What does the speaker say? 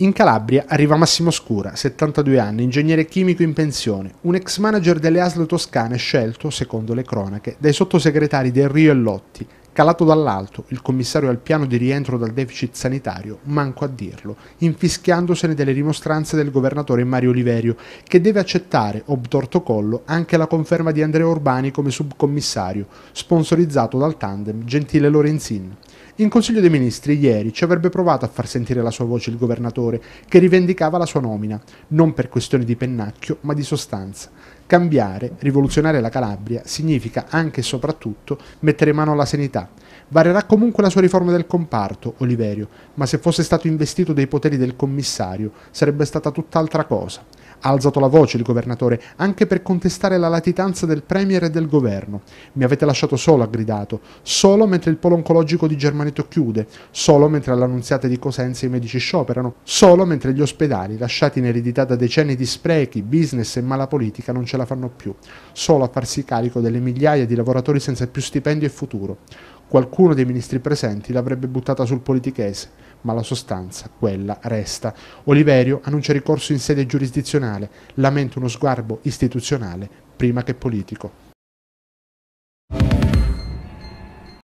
In Calabria arriva Massimo Scura, 72 anni, ingegnere chimico in pensione, un ex manager delle ASL toscane scelto, secondo le cronache, dai sottosegretari Del Rio e Lotti, calato dall'alto, il commissario al piano di rientro dal deficit sanitario, manco a dirlo, infischiandosene delle rimostranze del governatore Mario Oliverio, che deve accettare, obtorto collo, anche la conferma di Andrea Urbani come subcommissario, sponsorizzato dal tandem Gentile Lorenzin. In Consiglio dei Ministri ieri ci avrebbe provato a far sentire la sua voce il governatore, che rivendicava la sua nomina, non per questioni di pennacchio, ma di sostanza. Cambiare, rivoluzionare la Calabria, significa anche e soprattutto mettere mano alla sanità. Varerà comunque la sua riforma del comparto, Oliverio, ma se fosse stato investito dei poteri del commissario sarebbe stata tutt'altra cosa. Ha alzato la voce il governatore, anche per contestare la latitanza del Premier e del governo. Mi avete lasciato solo, ha gridato, solo mentre il polo oncologico di Germanetto chiude, solo mentre all'annunziata di Cosenza i medici scioperano, solo mentre gli ospedali, lasciati in eredità da decenni di sprechi, business e mala politica, non ce la fanno più, solo a farsi carico delle migliaia di lavoratori senza più stipendio e futuro. Qualcuno dei ministri presenti l'avrebbe buttata sul politichese, ma la sostanza, quella, resta. Oliverio annuncia ricorso in sede giurisdizionale, lamenta uno sguardo istituzionale prima che politico.